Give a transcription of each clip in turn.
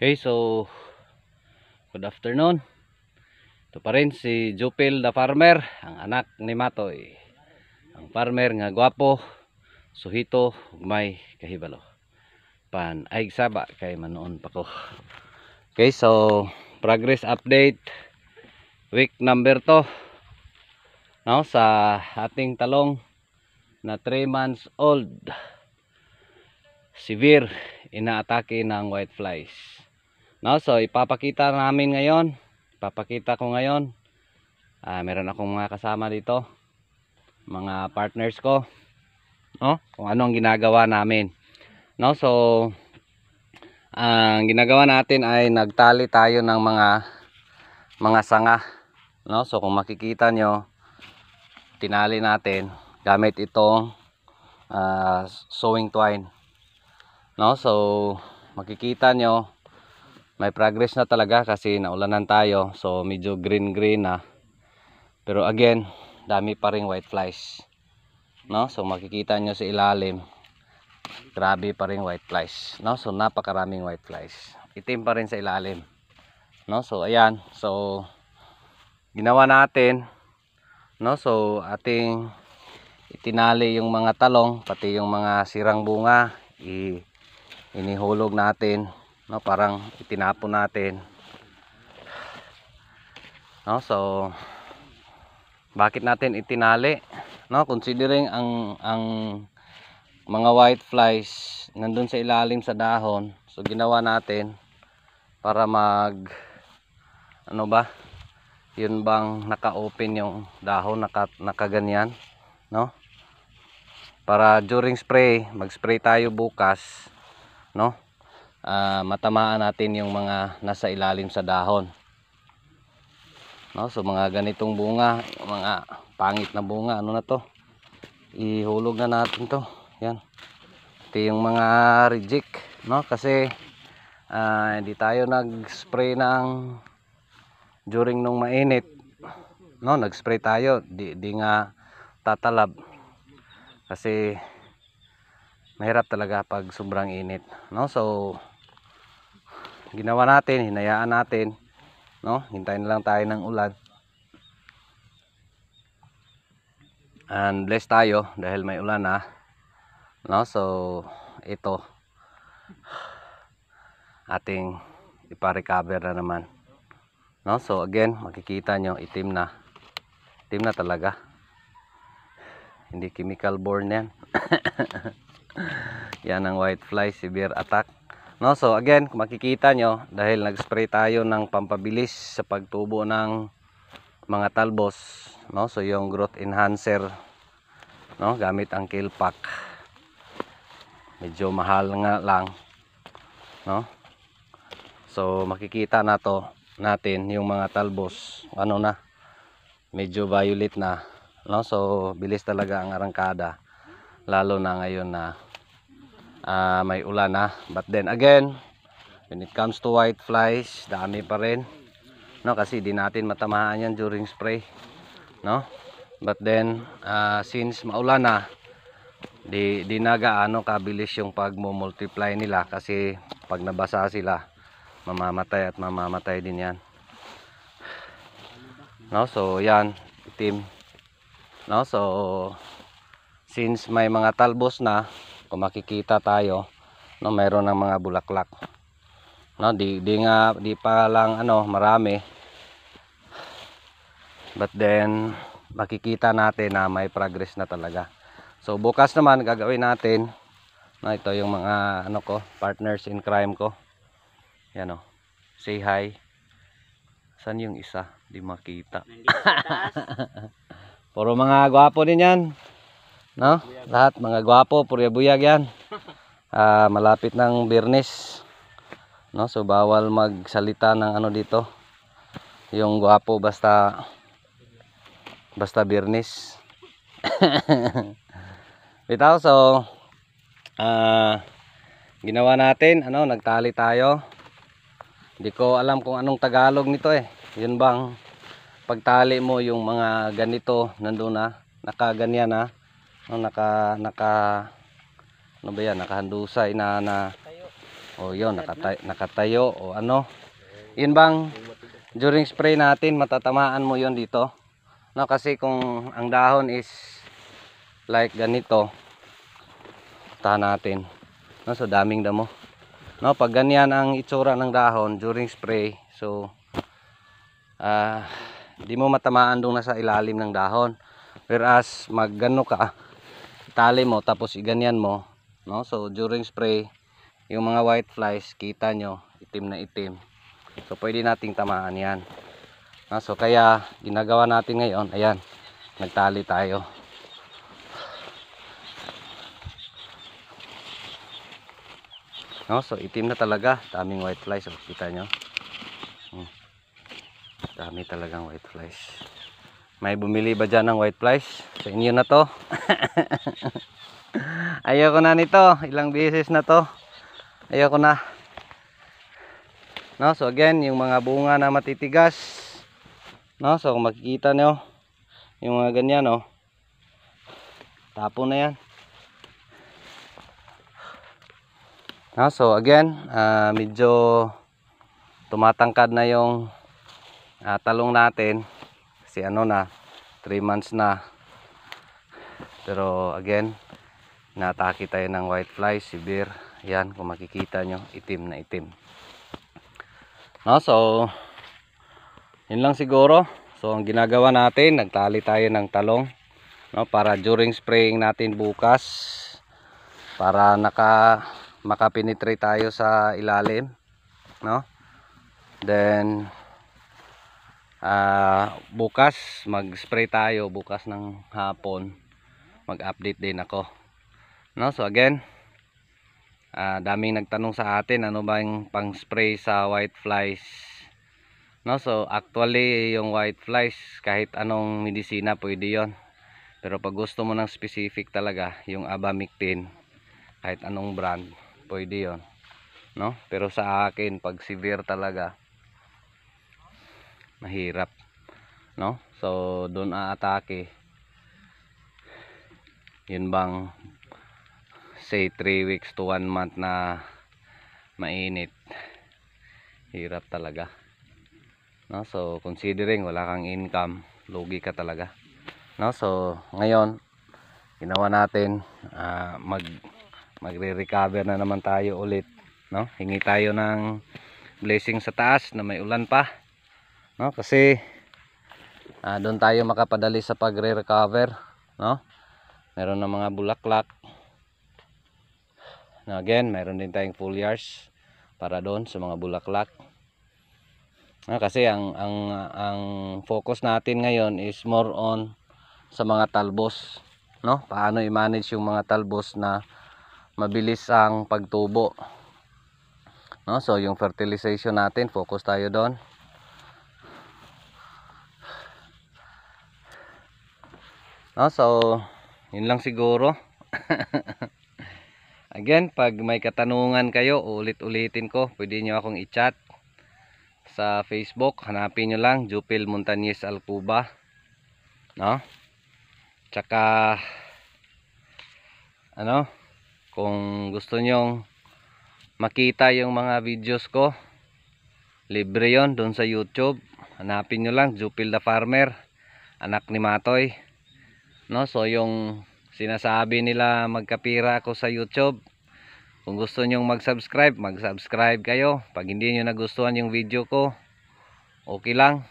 Okay, so good afternoon. Ito pa rin si Jupil the Farmer, ang anak ni Matoy. Ang farmer nga gwapo, suhito, may kahibalo. Pan ay saba kay manoon pa ko. Okay, so progress update week number to. No, sa ating talong na 3 months old. Severe inaatake ng white flies. No, so ipapakita namin ngayon. Ipapakita ko ngayon. Ah, meron akong mga kasama dito. Mga partners ko. No? Kung ano ang ginagawa namin. No, so ang ginagawa natin ay nagtali tayo ng mga mga sanga. No, so kung makikita nyo tinali natin gamit itong uh, sewing twine. No, so makikita nyo may progress na talaga kasi naulanan tayo so medyo green green na pero again dami pa rin white flies no so makikita nyo sa ilalim grabe pa rin white flies no so napakaraming white flies itim pa rin sa ilalim no so ayan so ginawa natin no so ating itinali yung mga talong pati yung mga sirang bunga i inihulog natin no parang itinapon natin no so bakit natin itinali no considering ang ang mga white flies nandun sa ilalim sa dahon so ginawa natin para mag ano ba yun bang naka-open yung dahon naka, nakaganyan no para during spray mag-spray tayo bukas no uh, matamaan natin yung mga nasa ilalim sa dahon no? so mga ganitong bunga mga pangit na bunga ano na to ihulog na natin to yan ito yung mga reject no? kasi uh, hindi tayo nag spray ng during nung mainit no nag spray tayo di, di nga tatalab kasi mahirap talaga pag sobrang init no so ginawa natin, hinayaan natin, no? Hintayin lang tayo ng ulan. And bless tayo dahil may ulan na. No? So ito ating ipa-recover na naman. No? So again, makikita nyo itim na. Itim na talaga. Hindi chemical born yan. yan ang white fly severe attack. No, so again, kung makikita nyo, dahil nag-spray tayo ng pampabilis sa pagtubo ng mga talbos, no? So yung growth enhancer, no, gamit ang kill pack. Medyo mahal nga lang, no? So makikita na to natin yung mga talbos, ano na, medyo violet na, no? So bilis talaga ang arangkada lalo na ngayon na uh, may ulan na but then again when it comes to white flies dami pa rin no kasi di natin matamahan yan during spray no but then uh, since maulan na di, di nagaano kabilis yung pagmo-multiply nila kasi pag nabasa sila mamamatay at mamamatay din yan no so yan team no so since may mga talbos na kung makikita tayo no mayroon ng mga bulaklak no di, di nga di pa lang ano marami but then makikita natin na may progress na talaga so bukas naman gagawin natin na ito yung mga ano ko partners in crime ko yan o oh. say hi San yung isa? Di makita. Puro mga gwapo din yan. No? Lahat mga gwapo, purya buyag yan. Ah, malapit ng Birnis. No, so bawal magsalita ng ano dito. Yung gwapo basta basta Birnis. Bitaw so ah ginawa natin, ano, nagtali tayo. Hindi ko alam kung anong Tagalog nito eh. 'Yun bang pagtali mo yung mga ganito nandoon na, nakaganyan na no, naka naka ano ba yan nakahandusay na na oh, yon nakatayo, nakatayo o oh, ano yun bang during spray natin matatamaan mo yon dito no kasi kung ang dahon is like ganito ta natin no so daming damo no pag ganyan ang itsura ng dahon during spray so ah uh, di mo matamaan doon nasa ilalim ng dahon whereas maggano ka itali mo tapos iganyan mo no so during spray yung mga white flies kita nyo itim na itim so pwede nating tamaan yan no, so kaya ginagawa natin ngayon ayan nagtali tayo no so itim na talaga daming white flies so, oh, kita nyo hmm. dami talagang white flies may bumili ba dyan ng white flies? Sa inyo na to. Ayoko na nito. Ilang beses na to. Ayoko na. No, so again, yung mga bunga na matitigas. No, so kung makikita nyo, yung mga ganyan, no. Oh. Tapo na yan. No, so again, uh, medyo tumatangkad na yung uh, talong natin kasi ano na 3 months na pero again natake tayo ng white fly severe yan kung makikita nyo itim na itim no, so yun lang siguro so ang ginagawa natin nagtali tayo ng talong no, para during spraying natin bukas para naka makapenetrate tayo sa ilalim no then uh, bukas mag spray tayo bukas ng hapon mag update din ako no so again uh, daming nagtanong sa atin ano ba yung pang spray sa white flies no so actually yung white flies kahit anong medisina pwede yon pero pag gusto mo ng specific talaga yung abamectin kahit anong brand pwede yon no pero sa akin pag severe talaga mahirap no so doon aatake yun bang say 3 weeks to 1 month na mainit hirap talaga no so considering wala kang income lugi ka talaga no so ngayon ginawa natin uh, mag magre-recover na naman tayo ulit no hingi tayo ng blessing sa taas na may ulan pa no kasi ah, doon tayo makapadali sa pagre-recover no meron ng mga bulaklak Now again, meron din tayong foliage para doon sa mga bulaklak. no? kasi ang ang ang focus natin ngayon is more on sa mga talbos, no? Paano i-manage yung mga talbos na mabilis ang pagtubo. No? So yung fertilization natin, focus tayo doon. oh, so yun lang siguro again pag may katanungan kayo ulit-ulitin ko pwede nyo akong i-chat sa Facebook hanapin nyo lang Jupil Montañez Alcuba no tsaka ano kung gusto nyong makita yung mga videos ko libre yon doon sa YouTube hanapin nyo lang Jupil the Farmer anak ni Matoy no so yung sinasabi nila magkapira ako sa youtube kung gusto nyong mag subscribe mag subscribe kayo pag hindi nyo nagustuhan yung video ko okay lang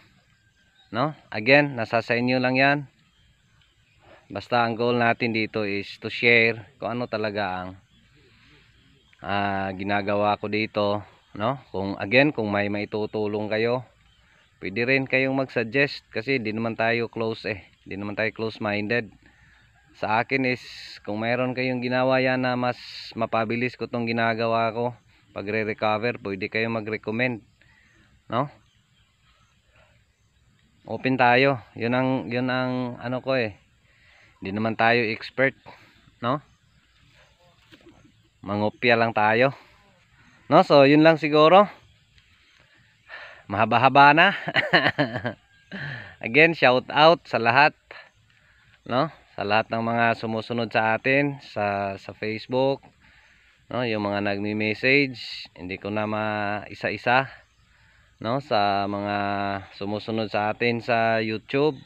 no again nasa sa inyo lang yan basta ang goal natin dito is to share kung ano talaga ang uh, ginagawa ko dito no kung again kung may maitutulong kayo pwede rin kayong mag suggest kasi hindi naman tayo close eh hindi naman tayo close-minded. Sa akin is, kung meron kayong ginawa yan na mas mapabilis ko tong ginagawa ko, pagre-recover, pwede kayong mag-recommend. No? Open tayo. Yun ang, yun ang ano ko eh. Hindi naman tayo expert. No? Mangopya lang tayo. No? So, yun lang siguro. Mahaba-haba na. Again, shout out sa lahat no? Sa lahat ng mga sumusunod sa atin sa sa Facebook, no? Yung mga nagme-message, hindi ko na maisa-isa, no? Sa mga sumusunod sa atin sa YouTube,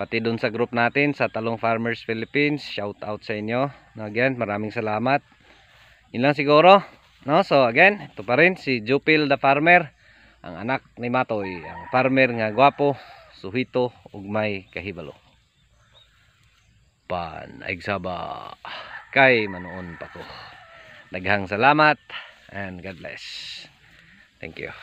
pati doon sa group natin sa Talong Farmers Philippines, shout out sa inyo. No, again, maraming salamat. Yun lang siguro. No, so again, ito pa rin si Jupil the Farmer, ang anak ni Matoy, ang farmer nga gwapo suhito ug may kahibalo eksaba kay manuon pa ko daghang salamat and God bless thank you